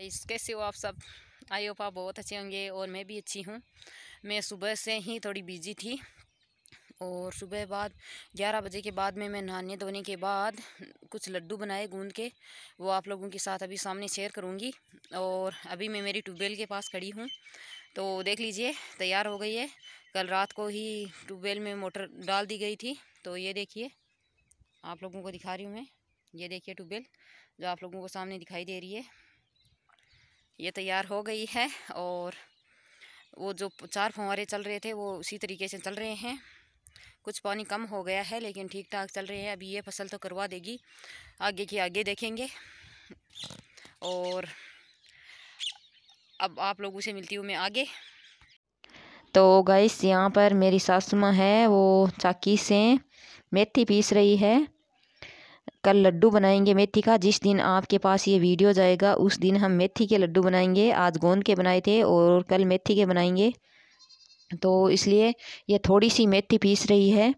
Guys कैसे हो आप सब आई होप आप बहुत अच्छे होंगे और मैं भी अच्छी हूँ मैं सुबह से ही थोड़ी बिजी थी और सुबह बाद ग्यारह बजे के बाद में मैं नहाने धोने के बाद कुछ लड्डू बनाए गूंद के वो आप लोगों के साथ अभी सामने शेयर करूँगी और अभी मैं मेरी ट्यूबवेल के पास खड़ी हूँ तो देख लीजिए तैयार हो गई है कल रात को ही ट्यूबवेल में मोटर डाल दी गई थी तो ये देखिए आप लोगों को दिखा रही हूँ मैं ये देखिए ट्यूबवेल जो आप लोगों को सामने दिखाई दे रही है ये तैयार हो गई है और वो जो चार फुहारे चल रहे थे वो उसी तरीके से चल रहे हैं कुछ पानी कम हो गया है लेकिन ठीक ठाक चल रहे हैं अभी ये फसल तो करवा देगी आगे की आगे देखेंगे और अब आप लोगों से मिलती हूँ मैं आगे तो गाइस यहाँ पर मेरी सास माँ है वो चाकी से मेथी पीस रही है कल लड्डू बनाएंगे मेथी का जिस दिन आपके पास ये वीडियो जाएगा उस दिन हम मेथी के लड्डू बनाएंगे आज गोंद के बनाए थे और कल मेथी के बनाएंगे तो इसलिए ये थोड़ी सी मेथी पीस रही है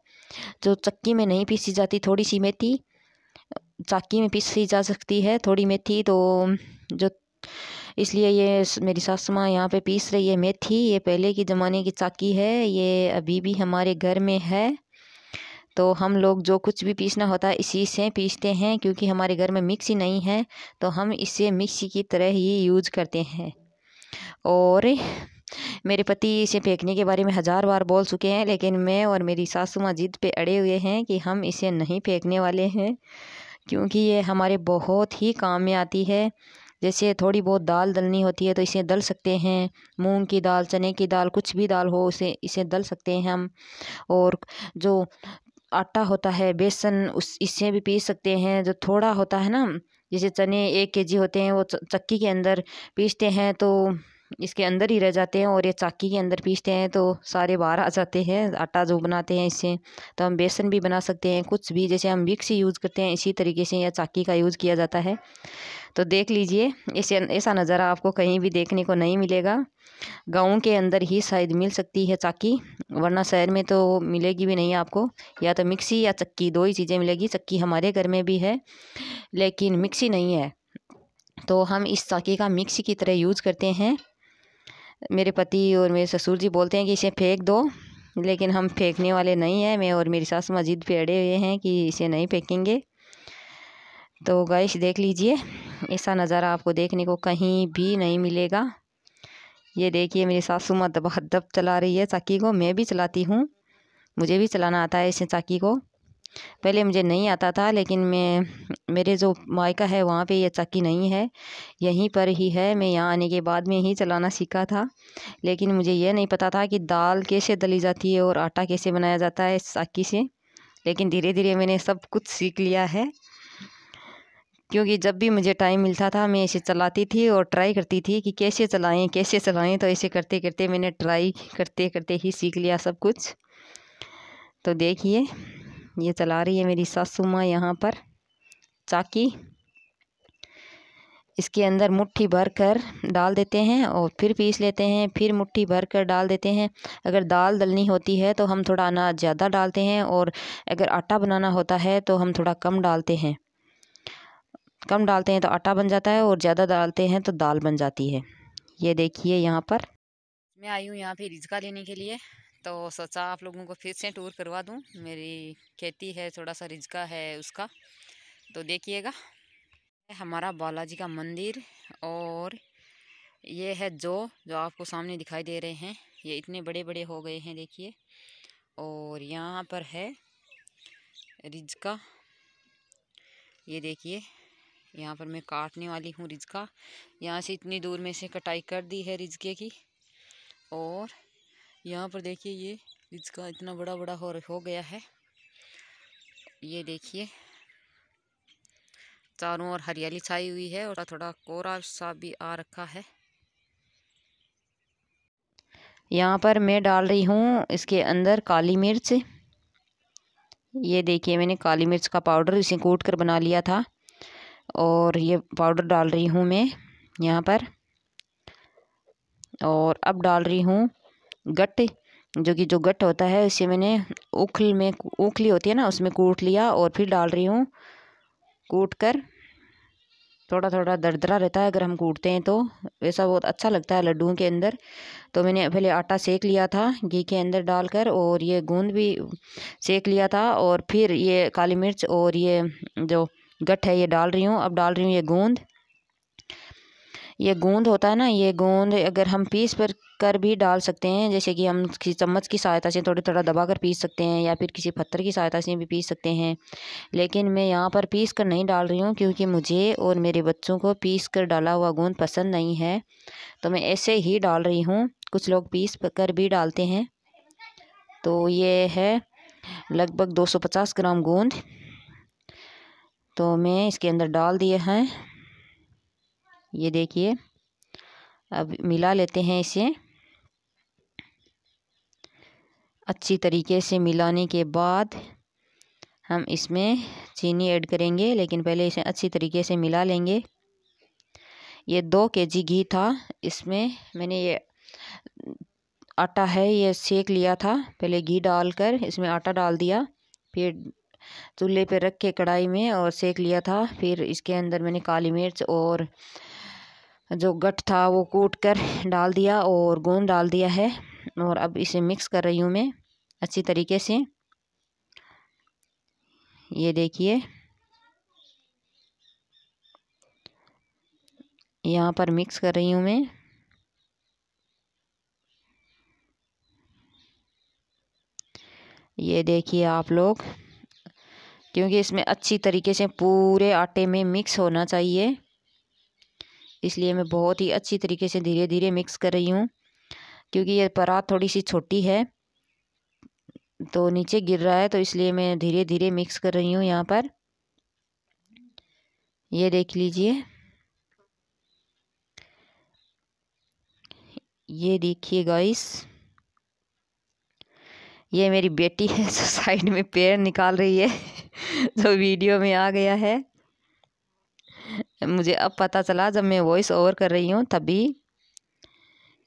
जो चक्की में नहीं पीसी जाती थोड़ी सी मेथी चाकी में पीसी जा सकती है थोड़ी मेथी तो जो इसलिए ये मेरी सास माँ यहाँ पे पीस रही है मेथी ये पहले के ज़माने की चाकी है ये अभी भी हमारे घर में है तो हम लोग जो कुछ भी पीसना होता है इसी से पीसते हैं क्योंकि हमारे घर में मिक्सी नहीं है तो हम इसे मिक्सी की तरह ही यूज करते हैं और मेरे पति इसे फेंकने के बारे में हज़ार बार बोल चुके हैं लेकिन मैं और मेरी सासू माँ जिद पर अड़े हुए हैं कि हम इसे नहीं फेंकने वाले हैं क्योंकि ये हमारे बहुत ही काम में आती है जैसे थोड़ी बहुत दाल दलनी होती है तो इसे दल सकते हैं मूंग की दाल चने की दाल कुछ भी दाल हो उसे इसे दल सकते हैं हम और जो आटा होता है बेसन उस इससे भी पीस सकते हैं जो थोड़ा होता है ना जैसे चने एक के जी होते हैं वो चक्की के अंदर पीसते हैं तो इसके अंदर ही रह जाते हैं और ये चाकी के अंदर पीसते हैं तो सारे बाहर आ जाते हैं आटा जो बनाते हैं इससे तो हम बेसन भी बना सकते हैं कुछ भी जैसे हम विक्स यूज़ करते हैं इसी तरीके से यह चाकी का यूज़ किया जाता है तो देख लीजिए ऐसे ऐसा नज़ारा आपको कहीं भी देखने को नहीं मिलेगा गाँव के अंदर ही शायद मिल सकती है चाकी वरना शहर में तो मिलेगी भी नहीं आपको या तो मिक्सी या चक्की दो ही चीज़ें मिलेगी चक्की हमारे घर में भी है लेकिन मिक्सी नहीं है तो हम इस चाकी का मिक्सी की तरह यूज़ करते हैं मेरे पति और मेरे ससुर जी बोलते हैं कि इसे फेंक दो लेकिन हम फेंकने वाले नहीं हैं मैं और मेरी सास मस्जिद पे अड़े हुए हैं कि इसे नहीं फेंकेंगे तो गैश देख लीजिए ऐसा नज़ारा आपको देखने को कहीं भी नहीं मिलेगा ये देखिए मेरी सासू माँ दब चला रही है चाकी को मैं भी चलाती हूँ मुझे भी चलाना आता है इसे चाकी को पहले मुझे नहीं आता था लेकिन मैं मेरे जो मायका है वहाँ पे ये चक्की नहीं है यहीं पर ही है मैं यहाँ आने के बाद में ही चलाना सीखा था लेकिन मुझे यह नहीं पता था कि दाल कैसे दली जाती है और आटा कैसे बनाया जाता है इस चक्की से लेकिन धीरे धीरे मैंने सब कुछ सीख लिया है क्योंकि जब भी मुझे टाइम मिलता था मैं इसे चलाती थी और ट्राई करती थी कि कैसे चलाएं कैसे चलाएं तो ऐसे करते करते मैंने ट्राई करते करते ही सीख लिया सब कुछ तो देखिए ये चला रही है मेरी सासू माँ यहाँ पर चाकी इसके अंदर मुट्ठी भर कर डाल देते हैं और फिर पीस लेते हैं फिर मुट्ठी भर कर डाल देते हैं अगर दाल दलनी होती है तो हम थोड़ा अनाज ज़्यादा डालते हैं और अगर आटा बनाना होता है तो हम थोड़ा कम डालते हैं कम डालते हैं तो आटा बन जाता है और ज़्यादा डालते हैं तो दाल बन जाती है ये देखिए यहाँ पर मैं आई हूँ यहाँ पे रिजका लेने के लिए तो सोचा आप लोगों को फिर से टूर करवा दूँ मेरी खेती है थोड़ा सा रिजका है उसका तो देखिएगा हमारा बालाजी का मंदिर और ये है जो जो आपको सामने दिखाई दे रहे हैं ये इतने बड़े बड़े हो गए हैं देखिए और यहाँ पर है रिजका ये देखिए यहाँ पर मैं काटने वाली हूँ रिजका यहाँ से इतनी दूर में से कटाई कर दी है रिजके की और यहाँ पर देखिए ये इसका इतना बड़ा बड़ा हो हो गया है ये देखिए चारों ओर हरियाली छाई हुई है और थोड़ा कोरा सा भी आ रखा है यहाँ पर मैं डाल रही हूँ इसके अंदर काली मिर्च ये देखिए मैंने काली मिर्च का पाउडर इसे कूट कर बना लिया था और ये पाउडर डाल रही हूँ मैं यहाँ पर और अब डाल रही हूँ गट जो कि जो गट होता है उसे मैंने उखल में उखली होती है ना उसमें कूट लिया और फिर डाल रही हूँ कूट कर थोड़ा थोड़ा दरदरा रहता है अगर हम कूटते हैं तो वैसा बहुत अच्छा लगता है लड्डू के अंदर तो मैंने पहले आटा सेक लिया था घी के अंदर डालकर और ये गूंद भी सेक लिया था और फिर ये काली मिर्च और ये जो गट है ये डाल रही हूँ अब डाल रही हूँ ये गूंद ये गूंद होता है ना ये गूंद अगर हम पीस पर कर भी डाल सकते हैं जैसे कि हम किसी चम्मच की सहायता से थोड़ा थोड़ा दबा कर पीस सकते हैं या फिर किसी पत्थर की सहायता से भी पीस सकते हैं लेकिन मैं यहाँ पर पीस कर नहीं डाल रही हूँ क्योंकि मुझे और मेरे बच्चों को पीस कर डाला हुआ गूंद पसंद नहीं है तो मैं ऐसे ही डाल रही हूँ कुछ लोग पीस कर भी डालते हैं तो ये है लगभग पचास ग्राम गूंद तो मैं इसके अंदर डाल दिए हैं ये देखिए अब मिला लेते हैं इसे अच्छी तरीके से मिलाने के बाद हम इसमें चीनी ऐड करेंगे लेकिन पहले इसे अच्छी तरीके से मिला लेंगे ये दो के जी घी था इसमें मैंने ये आटा है ये सेक लिया था पहले घी डालकर इसमें आटा डाल दिया फिर चूल्हे पे रख के कढ़ाई में और सेक लिया था फिर इसके अंदर मैंने काली मिर्च और जो गट था वो कूट कर डाल दिया और गोंद डाल दिया है और अब इसे मिक्स कर रही हूँ मैं अच्छी तरीके से ये देखिए यहाँ पर मिक्स कर रही हूँ मैं ये देखिए आप लोग क्योंकि इसमें अच्छी तरीके से पूरे आटे में मिक्स होना चाहिए इसलिए मैं बहुत ही अच्छी तरीके से धीरे धीरे मिक्स कर रही हूँ क्योंकि ये परात थोड़ी सी छोटी है तो नीचे गिर रहा है तो इसलिए मैं धीरे धीरे मिक्स कर रही हूँ यहाँ पर ये देख लीजिए ये देखिए गाइस ये मेरी बेटी है जो साइड में पैर निकाल रही है जो वीडियो में आ गया है मुझे अब पता चला जब मैं वॉइस ओवर कर रही हूँ तभी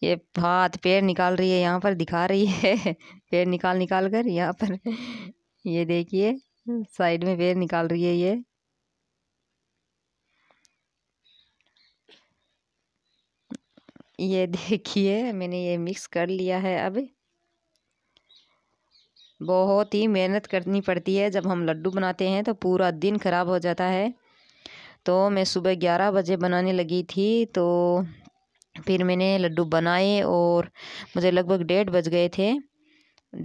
ये हाथ पैर निकाल रही है यहाँ पर दिखा रही है पैर निकाल निकाल कर यहाँ पर ये देखिए साइड में पैर निकाल रही है ये ये देखिए मैंने ये मिक्स कर लिया है अब बहुत ही मेहनत करनी पड़ती है जब हम लड्डू बनाते हैं तो पूरा दिन ख़राब हो जाता है तो मैं सुबह ग्यारह बजे बनाने लगी थी तो फिर मैंने लड्डू बनाए और मुझे लगभग डेढ़ बज गए थे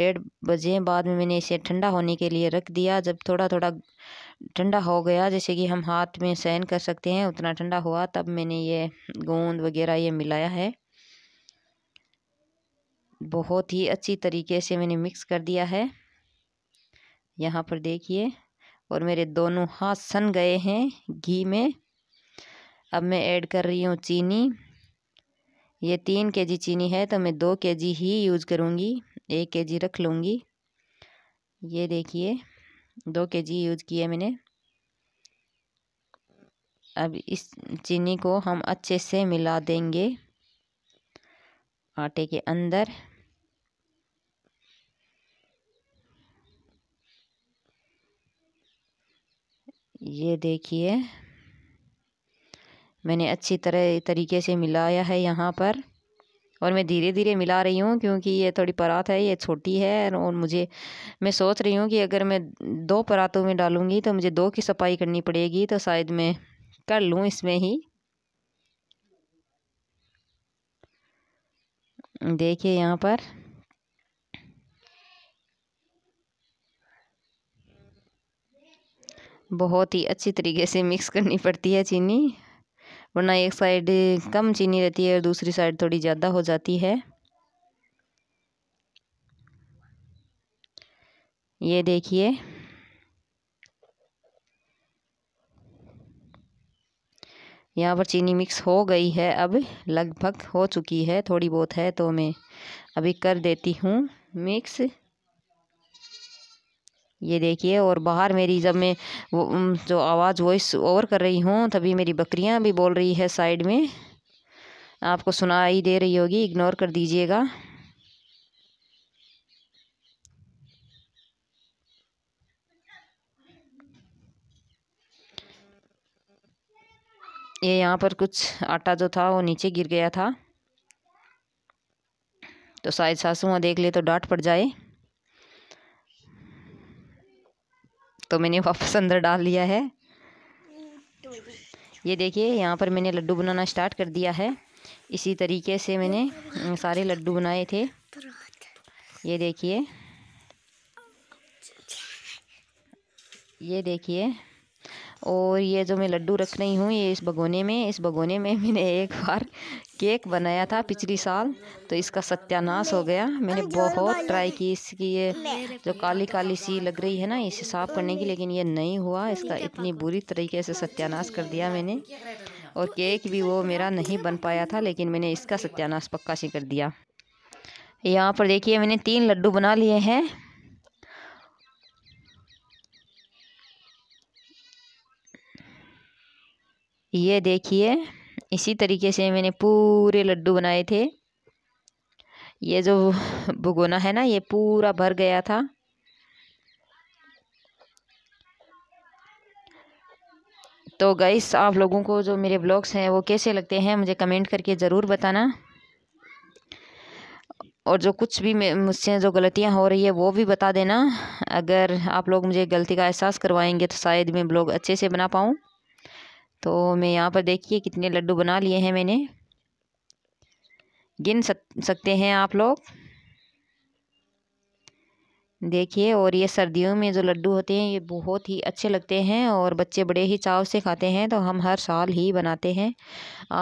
डेढ़ बजे बाद में मैंने इसे ठंडा होने के लिए रख दिया जब थोड़ा थोड़ा ठंडा हो गया जैसे कि हम हाथ में सहन कर सकते हैं उतना ठंडा हुआ तब मैंने ये गोंद वगैरह ये मिलाया है बहुत ही अच्छी तरीके से मैंने मिक्स कर दिया है यहाँ पर देखिए और मेरे दोनों हाथ सन गए हैं घी में अब मैं ऐड कर रही हूँ चीनी ये तीन केजी चीनी है तो मैं दो केजी ही यूज़ करूँगी एक केजी रख लूँगी ये देखिए दो केजी यूज़ किया मैंने अब इस चीनी को हम अच्छे से मिला देंगे आटे के अंदर ये देखिए मैंने अच्छी तरह तरीके से मिलाया है यहाँ पर और मैं धीरे धीरे मिला रही हूँ क्योंकि ये थोड़ी परात है ये छोटी है और मुझे मैं सोच रही हूँ कि अगर मैं दो परातों में डालूँगी तो मुझे दो की सफाई करनी पड़ेगी तो शायद मैं कर लूँ इसमें ही देखिए यहाँ पर बहुत ही अच्छी तरीके से मिक्स करनी पड़ती है चीनी वरना एक साइड कम चीनी रहती है और दूसरी साइड थोड़ी ज़्यादा हो जाती है ये देखिए यहाँ पर चीनी मिक्स हो गई है अब लगभग हो चुकी है थोड़ी बहुत है तो मैं अभी कर देती हूँ मिक्स ये देखिए और बाहर मेरी जब मैं वो जो आवाज़ वॉइस ओवर कर रही हूँ तभी मेरी बकरियाँ भी बोल रही है साइड में आपको सुनाई दे रही होगी इग्नोर कर दीजिएगा ये यहाँ पर कुछ आटा जो था वो नीचे गिर गया था तो शायद सासू देख ले तो डांट पड़ जाए तो मैंने वापस अंदर डाल लिया है ये देखिए यहाँ पर मैंने लड्डू बनाना स्टार्ट कर दिया है इसी तरीके से मैंने सारे लड्डू बनाए थे ये देखिए ये देखिए और ये जो मैं लड्डू रख रही हूँ ये इस भगोने में इस भगोने में मैंने एक बार केक बनाया था पिछली साल तो इसका सत्यानाश हो गया मैंने बहुत ट्राई की इसकी ये जो काली काली सी लग रही है ना इसे साफ़ करने की लेकिन ये नहीं हुआ इसका इतनी बुरी तरीके से सत्यानाश कर दिया मैंने और केक भी वो मेरा नहीं बन पाया था लेकिन मैंने इसका सत्यानाश पक्का से कर दिया यहाँ पर देखिए मैंने तीन लड्डू बना लिए हैं ये देखिए इसी तरीके से मैंने पूरे लड्डू बनाए थे ये जो भगोना है ना ये पूरा भर गया था तो गाइस आप लोगों को जो मेरे ब्लॉग्स हैं वो कैसे लगते हैं मुझे कमेंट करके ज़रूर बताना और जो कुछ भी मुझसे जो गलतियां हो रही है वो भी बता देना अगर आप लोग मुझे गलती का एहसास करवाएंगे तो शायद मैं ब्लॉग अच्छे से बना पाऊँ तो मैं यहाँ पर देखिए कितने लड्डू बना लिए हैं मैंने गिन सक, सकते हैं आप लोग देखिए और ये सर्दियों में जो लड्डू होते हैं ये बहुत ही अच्छे लगते हैं और बच्चे बड़े ही चाव से खाते हैं तो हम हर साल ही बनाते हैं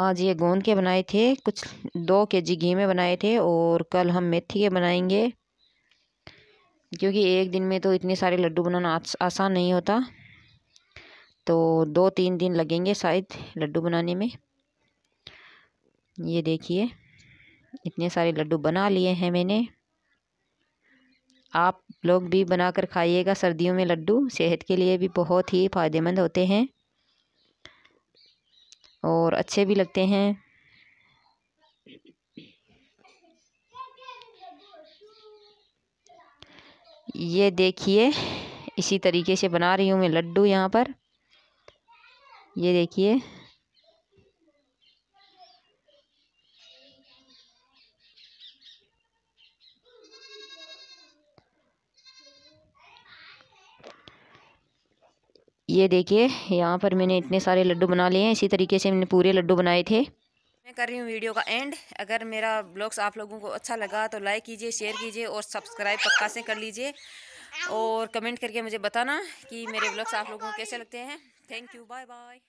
आज ये गोंद के बनाए थे कुछ दो के जी घी में बनाए थे और कल हम मेथी के बनाएंगे क्योंकि एक दिन में तो इतने सारे लड्डू बनाना आसान नहीं होता तो दो तीन दिन लगेंगे शायद लड्डू बनाने में ये देखिए इतने सारे लड्डू बना लिए हैं मैंने आप लोग भी बना कर खाइएगा सर्दियों में लड्डू सेहत के लिए भी बहुत ही फ़ायदेमंद होते हैं और अच्छे भी लगते हैं ये देखिए इसी तरीके से बना रही हूँ मैं लड्डू यहाँ पर ये देखिए ये देखिए यहाँ पर मैंने इतने सारे लड्डू बना लिए हैं इसी तरीके से मैंने पूरे लड्डू बनाए थे मैं कर रही हूँ वीडियो का एंड अगर मेरा ब्लॉग्स आप लोगों को अच्छा लगा तो लाइक कीजिए शेयर कीजिए और सब्सक्राइब पक्का से कर लीजिए और कमेंट करके मुझे बताना कि मेरे ब्लॉग्स आप लोगों को कैसे लगते हैं Thank you. Bye bye.